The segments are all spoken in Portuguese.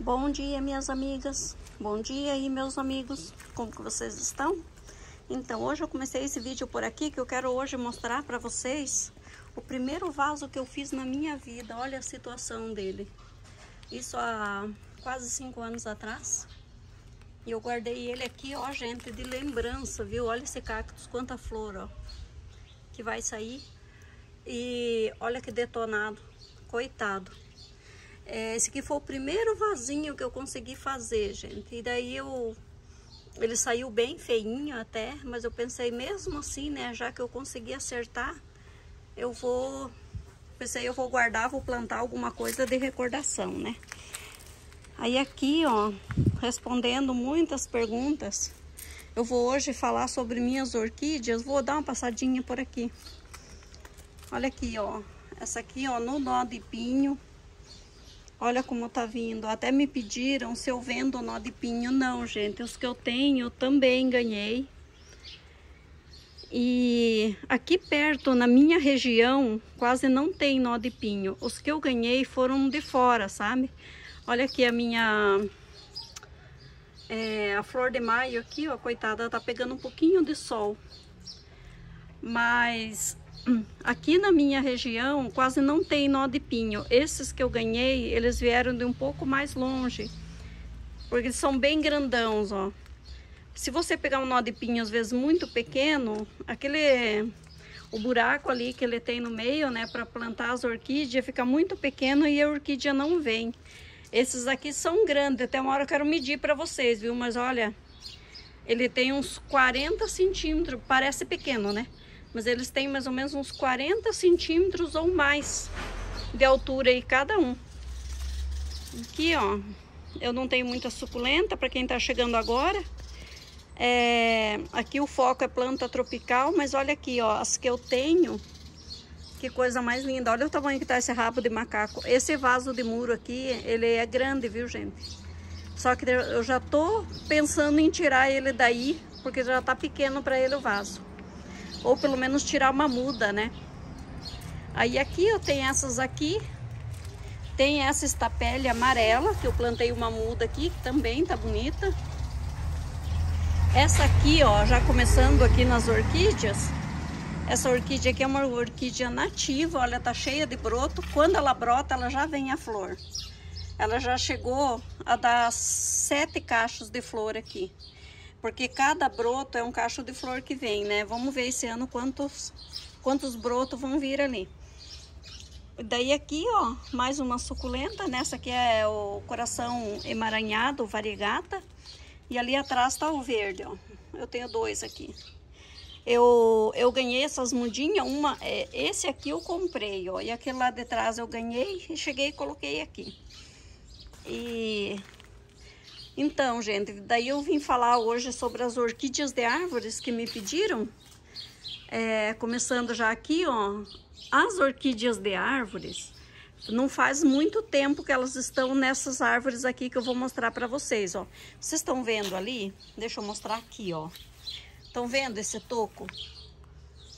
Bom dia, minhas amigas. Bom dia e meus amigos. Como que vocês estão? Então, hoje eu comecei esse vídeo por aqui que eu quero hoje mostrar para vocês o primeiro vaso que eu fiz na minha vida. Olha a situação dele. Isso há quase cinco anos atrás. E eu guardei ele aqui, ó, gente, de lembrança, viu? Olha esse cactus, quanta flor, ó, que vai sair. E olha que detonado, coitado. É, esse aqui foi o primeiro vasinho que eu consegui fazer, gente. E daí eu... Ele saiu bem feinho até, mas eu pensei mesmo assim, né? Já que eu consegui acertar, eu vou... Pensei, eu vou guardar, vou plantar alguma coisa de recordação, né? Aí aqui, ó, respondendo muitas perguntas, eu vou hoje falar sobre minhas orquídeas. Vou dar uma passadinha por aqui. Olha aqui, ó. Essa aqui, ó, no nó de pinho. Olha como tá vindo. Até me pediram se eu vendo nó de pinho. Não, gente. Os que eu tenho também ganhei. E aqui perto, na minha região, quase não tem nó de pinho. Os que eu ganhei foram de fora, sabe? Olha aqui a minha... É, a flor de maio aqui, ó, coitada, tá pegando um pouquinho de sol. Mas Hum, aqui na minha região quase não tem nó de pinho. Esses que eu ganhei, eles vieram de um pouco mais longe. Porque são bem grandãos, ó. Se você pegar um nó de pinho, às vezes muito pequeno, aquele o buraco ali que ele tem no meio, né, para plantar as orquídeas, fica muito pequeno e a orquídea não vem. Esses aqui são grandes, até uma hora eu quero medir para vocês, viu? Mas olha, ele tem uns 40 centímetros, parece pequeno, né? mas eles têm mais ou menos uns 40 centímetros ou mais de altura aí cada um. Aqui, ó, eu não tenho muita suculenta para quem tá chegando agora. É, aqui o foco é planta tropical, mas olha aqui, ó, as que eu tenho, que coisa mais linda. Olha o tamanho que tá esse rabo de macaco. Esse vaso de muro aqui, ele é grande, viu, gente? Só que eu já tô pensando em tirar ele daí, porque já tá pequeno para ele o vaso ou pelo menos tirar uma muda, né? Aí aqui eu tenho essas aqui, tem essa estapele amarela, que eu plantei uma muda aqui, que também tá bonita. Essa aqui, ó, já começando aqui nas orquídeas, essa orquídea aqui é uma orquídea nativa, olha, tá cheia de broto. Quando ela brota, ela já vem a flor. Ela já chegou a dar sete cachos de flor aqui porque cada broto é um cacho de flor que vem, né? Vamos ver esse ano quantos, quantos brotos vão vir ali. Daí aqui, ó, mais uma suculenta, nessa né? aqui é o coração emaranhado, variegata. E ali atrás tá o verde, ó. Eu tenho dois aqui. Eu, eu ganhei essas mudinhas, uma, é, esse aqui eu comprei, ó. E aquele lá de trás eu ganhei e cheguei e coloquei aqui. E então, gente, daí eu vim falar hoje sobre as orquídeas de árvores que me pediram. É, começando já aqui, ó, as orquídeas de árvores, não faz muito tempo que elas estão nessas árvores aqui que eu vou mostrar para vocês, ó. Vocês estão vendo ali? Deixa eu mostrar aqui, ó. Estão vendo esse toco?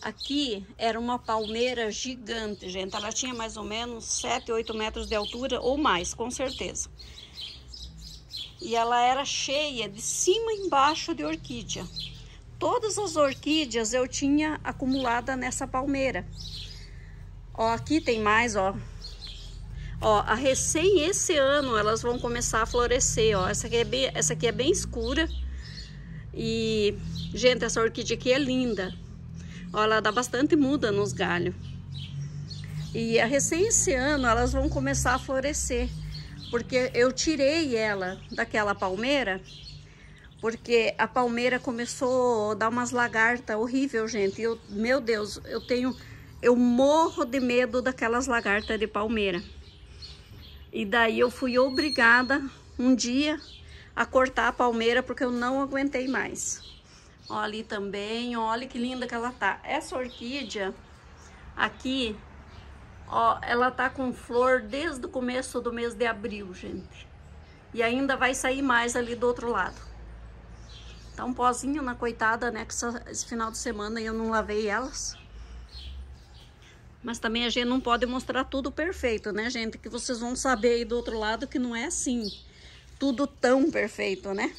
Aqui era uma palmeira gigante, gente. Ela tinha mais ou menos 7, 8 metros de altura ou mais, com certeza e ela era cheia de cima e embaixo de orquídea. Todas as orquídeas eu tinha acumulada nessa palmeira. Ó, aqui tem mais, ó. Ó, a recém esse ano elas vão começar a florescer, ó. Essa aqui é bem, essa aqui é bem escura. E, gente, essa orquídea aqui é linda. Ó, ela dá bastante muda nos galhos. E a recém esse ano elas vão começar a florescer porque eu tirei ela daquela palmeira, porque a palmeira começou a dar umas lagartas horrível, gente. Eu, meu Deus, eu tenho, eu morro de medo daquelas lagartas de palmeira. E daí eu fui obrigada um dia a cortar a palmeira porque eu não aguentei mais. Olha ali também, olha que linda que ela tá. Essa orquídea aqui Ó, ela tá com flor desde o começo do mês de abril, gente. E ainda vai sair mais ali do outro lado. Tá um pozinho na coitada, né? Que esse final de semana eu não lavei elas. Mas também a gente não pode mostrar tudo perfeito, né, gente? Que vocês vão saber aí do outro lado que não é assim. Tudo tão perfeito, né?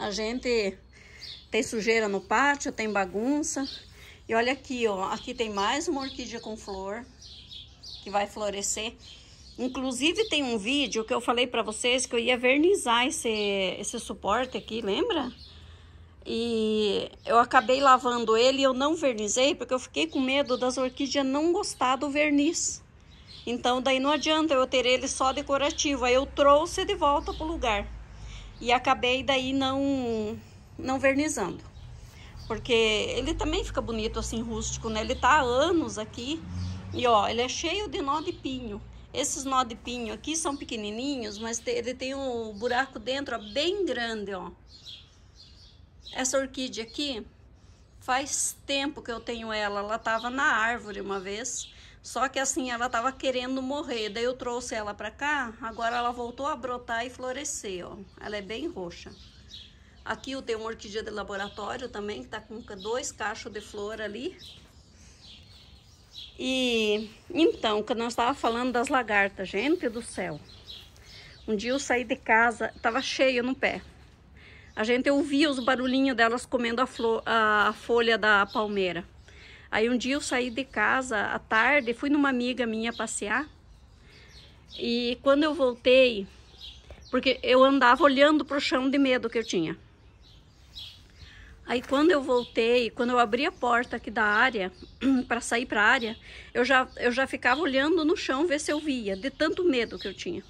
A gente tem sujeira no pátio, tem bagunça. E olha aqui, ó. Aqui tem mais uma orquídea com flor que vai florescer. Inclusive tem um vídeo que eu falei para vocês que eu ia vernizar esse, esse suporte aqui, lembra? E eu acabei lavando ele e eu não vernizei porque eu fiquei com medo das orquídeas não gostar do verniz. Então daí não adianta eu ter ele só decorativo. Aí eu trouxe de volta pro lugar. E acabei daí não, não vernizando. Porque ele também fica bonito assim, rústico, né? Ele tá há anos aqui e ó, ele é cheio de nó de pinho. Esses nó de pinho aqui são pequenininhos, mas ele tem um buraco dentro ó, bem grande, ó. Essa orquídea aqui, faz tempo que eu tenho ela. Ela tava na árvore uma vez, só que assim, ela tava querendo morrer. Daí eu trouxe ela pra cá, agora ela voltou a brotar e florescer, ó. Ela é bem roxa. Aqui eu tenho uma orquídea de laboratório também, que tá com dois cachos de flor ali. E então, quando nós estava falando das lagartas, gente do céu. Um dia eu saí de casa, estava cheio no pé. A gente ouvia os barulhinhos delas comendo a, flor, a, a folha da palmeira. Aí um dia eu saí de casa à tarde, fui numa amiga minha passear. E quando eu voltei, porque eu andava olhando para o chão de medo que eu tinha. Aí quando eu voltei, quando eu abri a porta aqui da área para sair para a área, eu já eu já ficava olhando no chão ver se eu via, de tanto medo que eu tinha.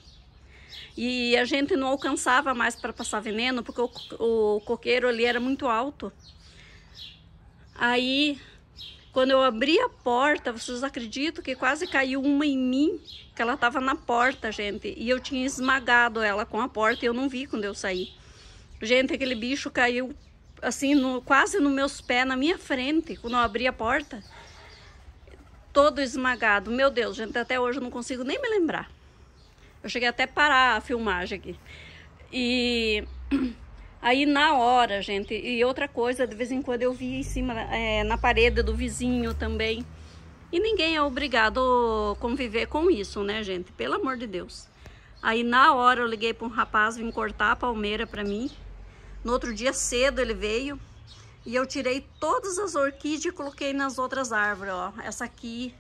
E a gente não alcançava mais para passar veneno porque o, o coqueiro ali era muito alto. Aí quando eu abri a porta, vocês acreditam que quase caiu uma em mim, que ela estava na porta, gente, e eu tinha esmagado ela com a porta e eu não vi quando eu saí. Gente, aquele bicho caiu assim, no, quase nos meus pés, na minha frente, quando eu abri a porta, todo esmagado. Meu Deus, gente, até hoje eu não consigo nem me lembrar. Eu cheguei até a parar a filmagem aqui. E aí na hora, gente, e outra coisa, de vez em quando eu vi em cima, é, na parede do vizinho também. E ninguém é obrigado a conviver com isso, né, gente? Pelo amor de Deus. Aí na hora eu liguei para um rapaz vir cortar a palmeira para mim. No outro dia cedo ele veio e eu tirei todas as orquídeas e coloquei nas outras árvores, ó. Essa aqui,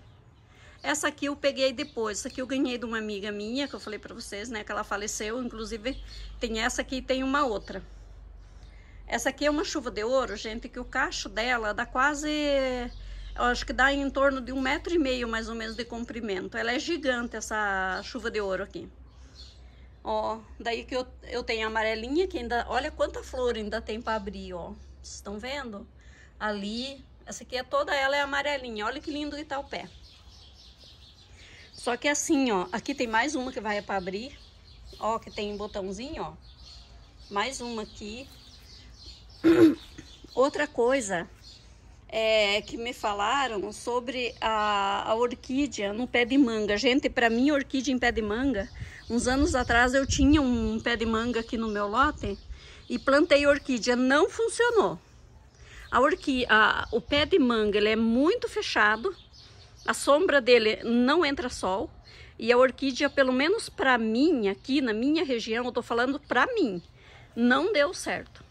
essa aqui eu peguei depois. Essa aqui eu ganhei de uma amiga minha, que eu falei pra vocês, né? Que ela faleceu, inclusive tem essa aqui e tem uma outra. Essa aqui é uma chuva de ouro, gente, que o cacho dela dá quase... Eu acho que dá em torno de um metro e meio, mais ou menos, de comprimento. Ela é gigante, essa chuva de ouro aqui. Ó, daí que eu, eu tenho a amarelinha, que ainda... Olha quanta flor ainda tem pra abrir, ó. Vocês estão vendo? Ali, essa aqui é toda ela é amarelinha. Olha que lindo que tá o pé. Só que assim, ó, aqui tem mais uma que vai pra abrir. Ó, que tem um botãozinho, ó. Mais uma aqui. Outra coisa é, que me falaram sobre a, a orquídea no pé de manga. Gente, para mim, orquídea em pé de manga Uns anos atrás eu tinha um pé de manga aqui no meu lote e plantei orquídea, não funcionou. A orquídea, a, o pé de manga ele é muito fechado, a sombra dele não entra sol e a orquídea, pelo menos para mim, aqui na minha região, eu estou falando para mim, não deu certo.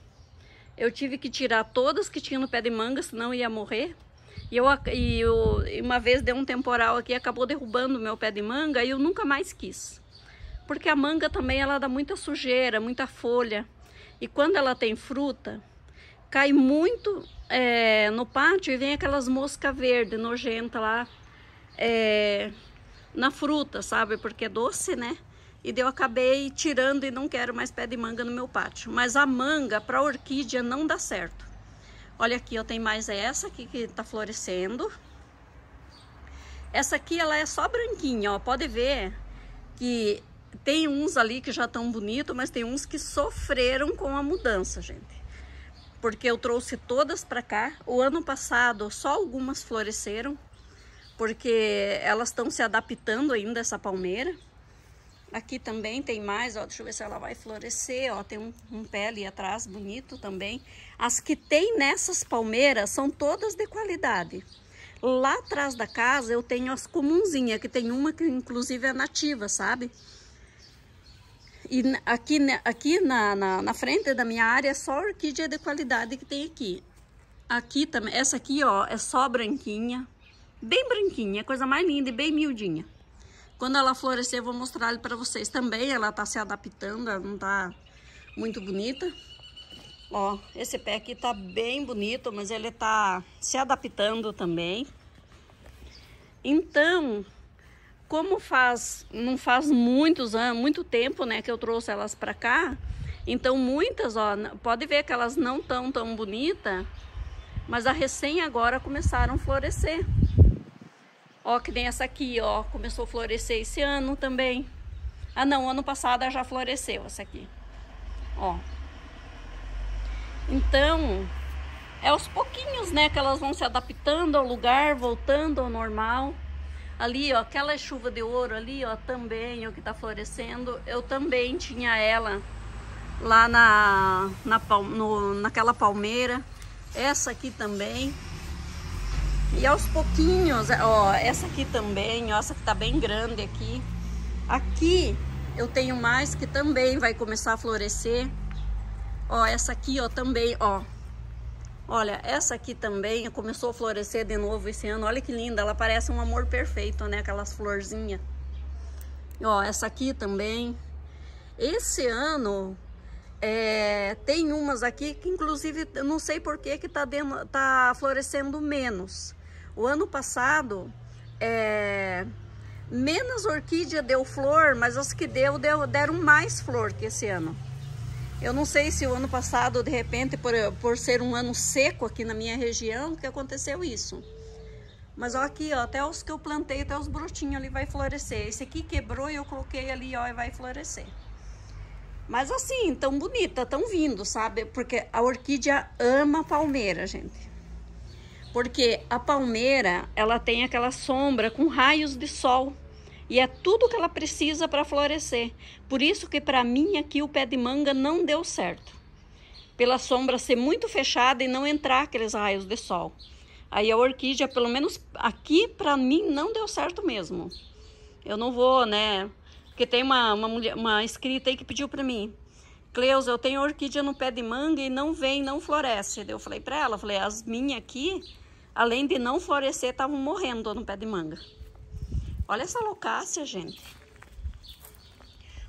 Eu tive que tirar todas que tinha no pé de manga, senão ia morrer. E, eu, e eu, uma vez deu um temporal aqui, acabou derrubando meu pé de manga e eu nunca mais quis porque a manga também ela dá muita sujeira, muita folha. E quando ela tem fruta, cai muito é, no pátio e vem aquelas moscas verdes, nojenta lá é, na fruta, sabe? Porque é doce, né? E eu acabei tirando e não quero mais pé de manga no meu pátio. Mas a manga para orquídea não dá certo. Olha aqui, eu tenho mais essa aqui que tá florescendo. Essa aqui, ela é só branquinha, ó. Pode ver que tem uns ali que já estão bonitos, mas tem uns que sofreram com a mudança, gente. Porque eu trouxe todas para cá. O ano passado só algumas floresceram, porque elas estão se adaptando ainda essa palmeira. Aqui também tem mais, ó, deixa eu ver se ela vai florescer, ó, tem um, um pé ali atrás bonito também. As que tem nessas palmeiras são todas de qualidade. Lá atrás da casa eu tenho as comunzinhas, que tem uma que inclusive é nativa, sabe? E aqui, aqui na, na, na, frente da minha área é só orquídea de qualidade que tem aqui. Aqui também, essa aqui, ó, é só branquinha. Bem branquinha, é coisa mais linda e bem miudinha. Quando ela florescer, eu vou mostrar para vocês também. Ela tá se adaptando, ela não tá muito bonita. Ó, esse pé aqui tá bem bonito, mas ele tá se adaptando também. Então, como faz, não faz muitos anos, muito tempo, né, que eu trouxe elas para cá, então muitas, ó, pode ver que elas não tão tão bonita, mas a recém agora começaram a florescer. Ó, que nem essa aqui, ó, começou a florescer esse ano também. Ah, não, ano passado já floresceu essa aqui. Ó. Então, é aos pouquinhos, né, que elas vão se adaptando ao lugar, voltando ao normal. Ali, ó, aquela chuva de ouro ali, ó, também, o que tá florescendo, eu também tinha ela lá na, na no, naquela palmeira. Essa aqui também. E aos pouquinhos, ó, essa aqui também, ó, essa que tá bem grande aqui. Aqui eu tenho mais que também vai começar a florescer. Ó, essa aqui, ó, também, ó, Olha, essa aqui também começou a florescer de novo esse ano. Olha que linda, ela parece um amor perfeito, né? Aquelas florzinhas. Ó, essa aqui também. Esse ano é, tem umas aqui que inclusive não sei por que que tá, dentro, tá florescendo menos. O ano passado é, menos orquídea deu flor, mas as que deu, deu deram mais flor que esse ano. Eu não sei se o ano passado, de repente, por, por ser um ano seco aqui na minha região, que aconteceu isso. Mas ó aqui, ó, até os que eu plantei, até os brotinhos ali vai florescer. Esse aqui quebrou e eu coloquei ali, ó, e vai florescer. Mas assim, tão bonita, tão vindo, sabe? Porque a orquídea ama a palmeira, gente. Porque a palmeira, ela tem aquela sombra com raios de sol. E é tudo que ela precisa para florescer. Por isso que para mim aqui o pé de manga não deu certo. Pela sombra ser muito fechada e não entrar aqueles raios de sol. Aí a orquídea, pelo menos aqui para mim não deu certo mesmo. Eu não vou, né? Porque tem uma, uma, mulher, uma escrita aí que pediu para mim. Cleusa, eu tenho orquídea no pé de manga e não vem, não floresce. Eu falei para ela, falei, as minhas aqui, além de não florescer, estavam morrendo no pé de manga. Olha essa alocácia, gente.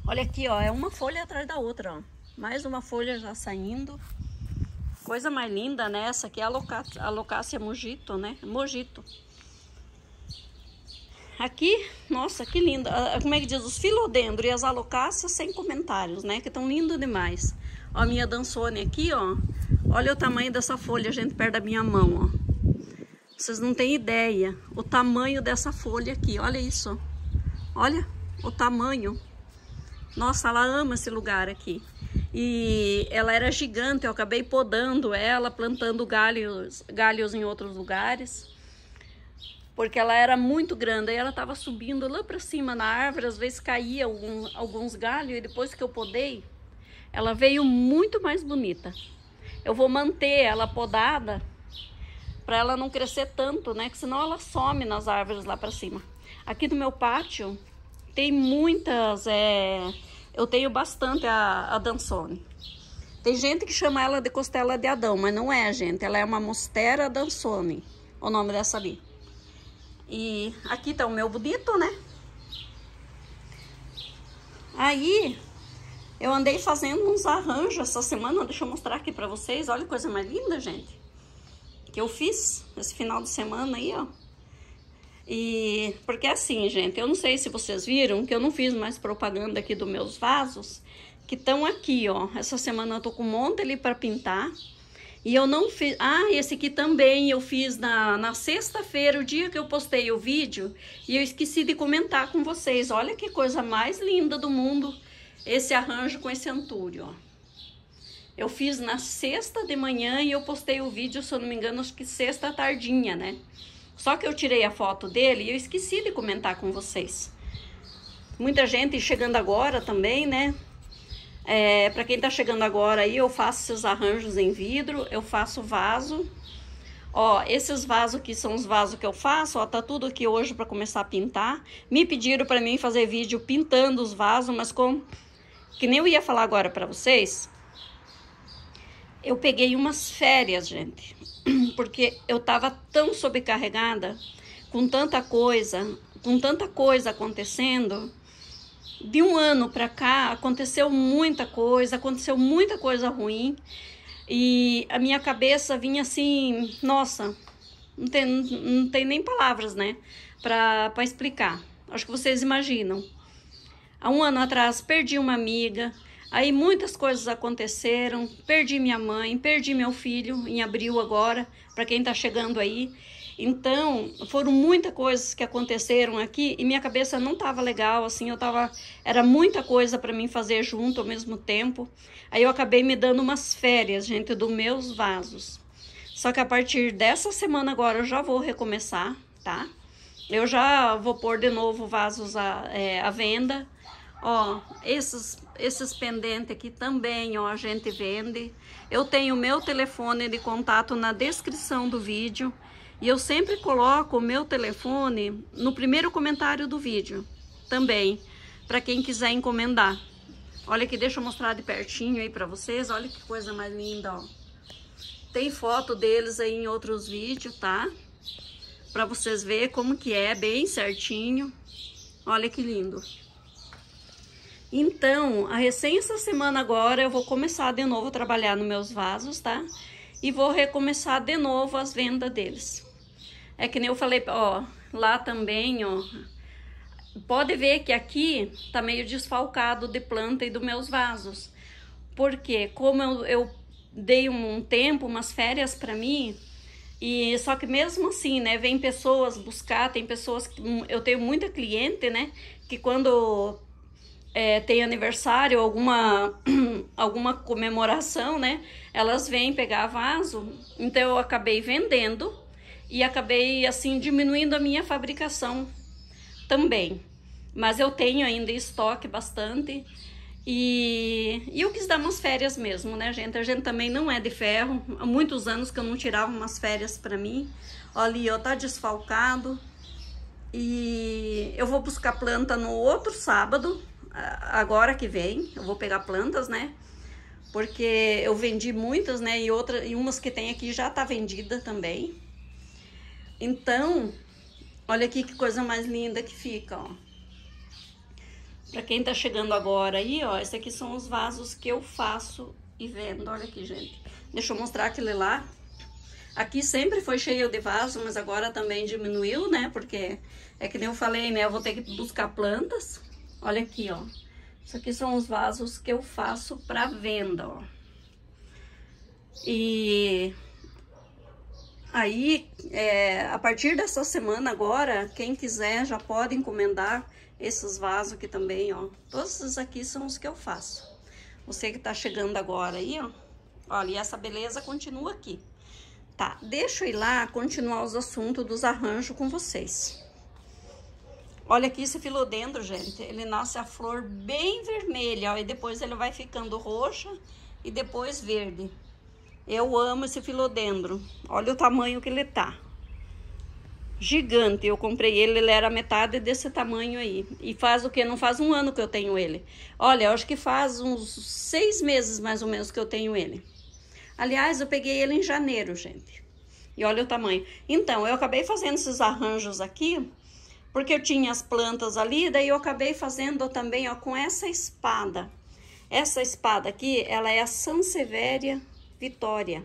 Olha aqui, ó, é uma folha atrás da outra, ó. Mais uma folha já saindo. Coisa mais linda, né? Essa aqui é a alocácia, alocácia mojito, né? Mojito. Aqui, nossa, que linda. Ah, ah, como é que diz? Os filodendros e as alocácias sem comentários, né? Que tão lindo demais. Ó, a minha dançone aqui, ó. Olha o tamanho dessa folha, gente, perto da minha mão, ó. Vocês não têm ideia o tamanho dessa folha aqui. Olha isso. Olha o tamanho. Nossa, ela ama esse lugar aqui. E ela era gigante, eu acabei podando ela, plantando galhos, galhos em outros lugares. Porque ela era muito grande, E ela estava subindo lá para cima na árvore, às vezes caía algum, alguns galhos, e depois que eu podei, ela veio muito mais bonita. Eu vou manter ela podada para ela não crescer tanto, né? Que senão ela some nas árvores lá para cima. Aqui no meu pátio tem muitas, é, eu tenho bastante a, a dançone. Tem gente que chama ela de costela de Adão, mas não é, gente. Ela é uma mostera dançone, o nome dessa ali. E aqui tá o meu budito, né? Aí, eu andei fazendo uns arranjos essa semana, deixa eu mostrar aqui pra vocês. Olha que coisa mais linda, gente que eu fiz esse final de semana aí, ó. E porque assim, gente, eu não sei se vocês viram que eu não fiz mais propaganda aqui dos meus vasos que estão aqui, ó. Essa semana eu tô com um monte ali para pintar. E eu não fiz. Ah, esse aqui também eu fiz na, na sexta-feira, o dia que eu postei o vídeo. E eu esqueci de comentar com vocês. Olha que coisa mais linda do mundo esse arranjo com esse antúrio, ó. Eu fiz na sexta de manhã e eu postei o vídeo, se eu não me engano, acho que sexta tardinha, né? Só que eu tirei a foto dele e eu esqueci de comentar com vocês. Muita gente chegando agora também, né? É, para quem tá chegando agora aí, eu faço esses arranjos em vidro, eu faço vaso. Ó, esses vasos aqui são os vasos que eu faço, ó, tá tudo aqui hoje para começar a pintar. Me pediram para mim fazer vídeo pintando os vasos, mas como que nem eu ia falar agora para vocês, eu peguei umas férias, gente, porque eu estava tão sobrecarregada, com tanta coisa, com tanta coisa acontecendo. De um ano para cá aconteceu muita coisa, aconteceu muita coisa ruim e a minha cabeça vinha assim, nossa, não tem, não tem nem palavras, né, para explicar. Acho que vocês imaginam. Há um ano atrás perdi uma amiga, Aí muitas coisas aconteceram, perdi minha mãe, perdi meu filho em abril agora, para quem está chegando aí. Então, foram muitas coisas que aconteceram aqui e minha cabeça não tava legal, assim, eu tava era muita coisa para mim fazer junto ao mesmo tempo. Aí eu acabei me dando umas férias, gente, dos meus vasos. Só que a partir dessa semana agora eu já vou recomeçar, tá? Eu já vou pôr de novo vasos à, é, à venda Ó, esses, esses pendentes aqui também, ó, a gente vende. Eu tenho o meu telefone de contato na descrição do vídeo. E eu sempre coloco o meu telefone no primeiro comentário do vídeo também, para quem quiser encomendar. Olha aqui, deixa eu mostrar de pertinho aí para vocês. Olha que coisa mais linda, ó. Tem foto deles aí em outros vídeos, tá? Para vocês verem como que é, bem certinho. Olha que lindo. Então, a recém essa semana agora, eu vou começar de novo a trabalhar nos meus vasos, tá? E vou recomeçar de novo as vendas deles. É que nem eu falei, ó, lá também, ó. Pode ver que aqui tá meio desfalcado de planta e dos meus vasos. Porque como eu, eu dei um, um tempo, umas férias para mim, e só que mesmo assim, né, vem pessoas buscar, tem pessoas que hum, eu tenho muita cliente, né, que quando é, tem aniversário, alguma, alguma comemoração, né? Elas vêm pegar vaso. Então eu acabei vendendo e acabei assim diminuindo a minha fabricação também. Mas eu tenho ainda estoque bastante. E, e eu quis dar umas férias mesmo, né, gente? A gente também não é de ferro. Há muitos anos que eu não tirava umas férias para mim. Olha, ó, tá desfalcado. E eu vou buscar planta no outro sábado agora que vem, eu vou pegar plantas, né? Porque eu vendi muitas, né? E, outras e umas que tem aqui já tá vendida também. Então, olha aqui que coisa mais linda que fica, ó. Pra quem tá chegando agora aí, ó, esses aqui são os vasos que eu faço e vendo. Olha aqui, gente. Deixa eu mostrar aquele lá. Aqui sempre foi cheio de vaso, mas agora também diminuiu, né? Porque é que nem eu falei, né? Eu vou ter que buscar plantas. Olha aqui, ó. Isso aqui são os vasos que eu faço para venda, ó. E aí, é, a partir dessa semana agora, quem quiser já pode encomendar esses vasos aqui também, ó. Todos esses aqui são os que eu faço. Você que tá chegando agora aí, ó. Olha, e essa beleza continua aqui. Tá, deixa eu ir lá continuar os assuntos dos arranjos com vocês. Olha aqui esse filodendro, gente. Ele nasce a flor bem vermelha, ó, e depois ele vai ficando roxa e depois verde. Eu amo esse filodendro. Olha o tamanho que ele tá. Gigante. Eu comprei ele, ele era metade desse tamanho aí. E faz o que? Não faz um ano que eu tenho ele. Olha, eu acho que faz uns seis meses mais ou menos que eu tenho ele. Aliás, eu peguei ele em janeiro, gente. E olha o tamanho. Então, eu acabei fazendo esses arranjos aqui porque eu tinha as plantas ali, daí eu acabei fazendo também, ó, com essa espada. Essa espada aqui, ela é a Sansevieria Vitória.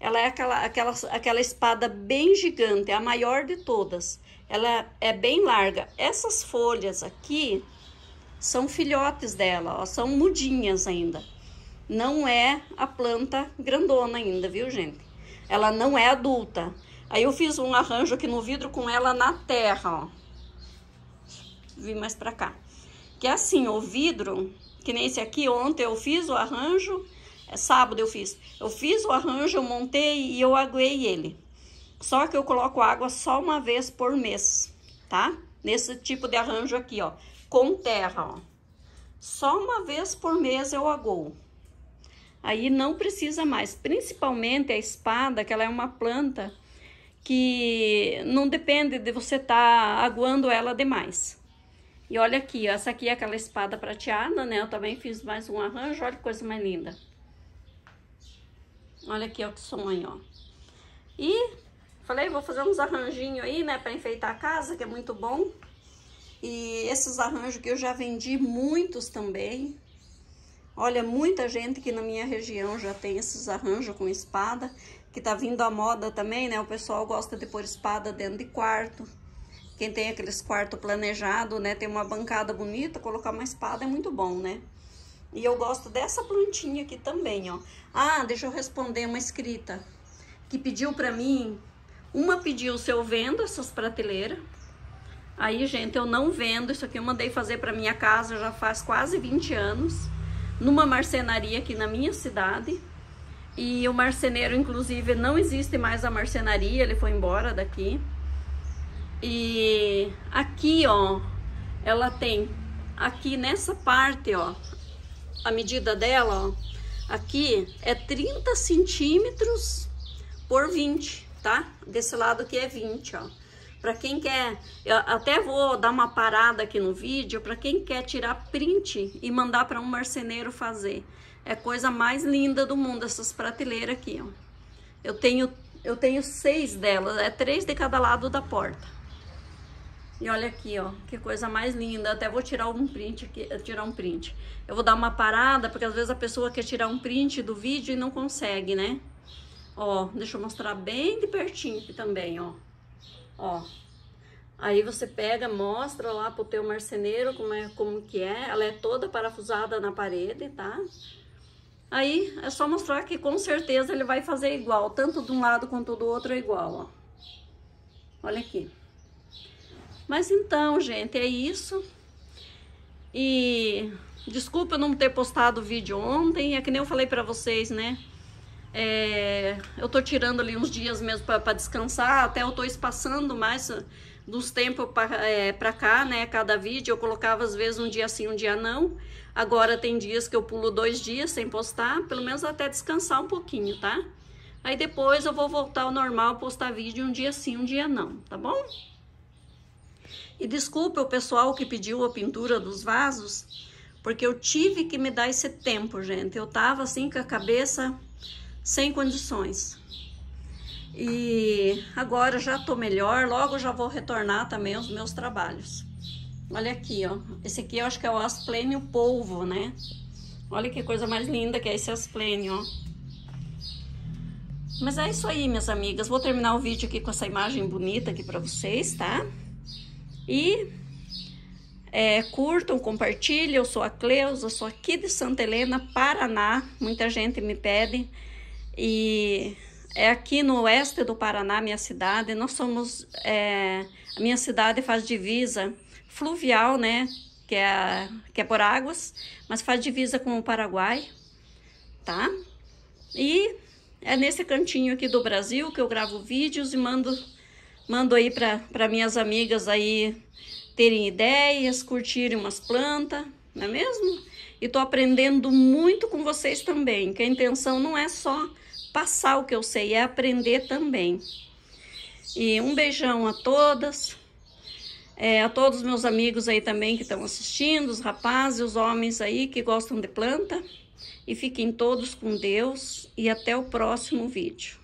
Ela é aquela, aquela, aquela espada bem gigante, é a maior de todas. Ela é bem larga. Essas folhas aqui são filhotes dela, ó, são mudinhas ainda. Não é a planta grandona ainda, viu, gente? Ela não é adulta. Aí eu fiz um arranjo aqui no vidro com ela na terra, ó. Vim mais pra cá. Que é assim, o vidro, que nem esse aqui, ontem eu fiz o arranjo, é sábado eu fiz. Eu fiz o arranjo, eu montei e eu aguei ele. Só que eu coloco água só uma vez por mês, tá? Nesse tipo de arranjo aqui, ó. Com terra, ó. Só uma vez por mês eu aguo. Aí não precisa mais. Principalmente a espada, que ela é uma planta que não depende de você estar tá aguando ela demais. E olha aqui, essa aqui é aquela espada prateada, né? Eu também fiz mais um arranjo, olha que coisa mais linda. Olha aqui, ó, que sonho, ó. E falei, vou fazer uns arranjinhos aí, né, para enfeitar a casa, que é muito bom. E esses arranjos que eu já vendi muitos também. Olha, muita gente que na minha região já tem esses arranjos com espada que tá vindo à moda também, né? O pessoal gosta de pôr espada dentro de quarto. Quem tem aqueles quartos planejados, né? Tem uma bancada bonita, colocar uma espada é muito bom, né? E eu gosto dessa plantinha aqui também, ó. Ah, deixa eu responder uma escrita que pediu para mim. Uma pediu se eu vendo essas prateleiras. Aí, gente, eu não vendo. Isso aqui eu mandei fazer para minha casa já faz quase 20 anos. Numa marcenaria aqui na minha cidade. E o marceneiro, inclusive, não existe mais a marcenaria, ele foi embora daqui. E aqui, ó, ela tem aqui nessa parte, ó, a medida dela, ó, aqui é 30 centímetros por 20, tá? Desse lado aqui é 20, ó. Pra quem quer, eu até vou dar uma parada aqui no vídeo, pra quem quer tirar print e mandar para um marceneiro fazer. É coisa mais linda do mundo essas prateleiras aqui, ó. Eu tenho, eu tenho seis delas, é três de cada lado da porta. E olha aqui, ó, que coisa mais linda. Até vou tirar um print aqui, eh, tirar um print. Eu vou dar uma parada, porque às vezes a pessoa quer tirar um print do vídeo e não consegue, né? Ó, deixa eu mostrar bem de pertinho aqui também, ó. Ó. Aí você pega, mostra lá pro teu marceneiro como é, como que é. Ela é toda parafusada na parede, tá? Tá? Aí é só mostrar que com certeza ele vai fazer igual, tanto de um lado quanto do outro é igual, ó. Olha aqui. Mas então, gente, é isso. E desculpa eu não ter postado o vídeo ontem, é que nem eu falei pra vocês, né? É, eu tô tirando ali uns dias mesmo para descansar, até eu tô espaçando mais dos tempos para é, pra cá, né? Cada vídeo eu colocava às vezes um dia sim, um dia não. Agora tem dias que eu pulo dois dias sem postar, pelo menos até descansar um pouquinho, tá? Aí depois eu vou voltar ao normal, postar vídeo um dia sim, um dia não, tá bom? E desculpa o pessoal que pediu a pintura dos vasos, porque eu tive que me dar esse tempo, gente. Eu tava assim com a cabeça sem condições. E agora já tô melhor, logo já vou retornar também aos meus trabalhos. Olha aqui, ó. Esse aqui eu acho que é o asplênio polvo, né? Olha que coisa mais linda que é esse asplênio, ó. Mas é isso aí, minhas amigas. Vou terminar o vídeo aqui com essa imagem bonita aqui pra vocês, tá? E é, curtam, compartilhem. Eu sou a Cleusa, sou aqui de Santa Helena, Paraná. Muita gente me pede. E é aqui no oeste do Paraná, minha cidade. Nós somos... É, a minha cidade faz divisa fluvial, né? Que é, que é por águas, mas faz divisa com o Paraguai, tá? E é nesse cantinho aqui do Brasil que eu gravo vídeos e mando, mando aí para minhas amigas aí terem ideias, curtirem umas plantas, não é mesmo? E tô aprendendo muito com vocês também, que a intenção não é só passar o que eu sei, é aprender também. E um beijão a todas é, a todos os meus amigos aí também que estão assistindo, os rapazes, os homens aí que gostam de planta. E fiquem todos com Deus e até o próximo vídeo.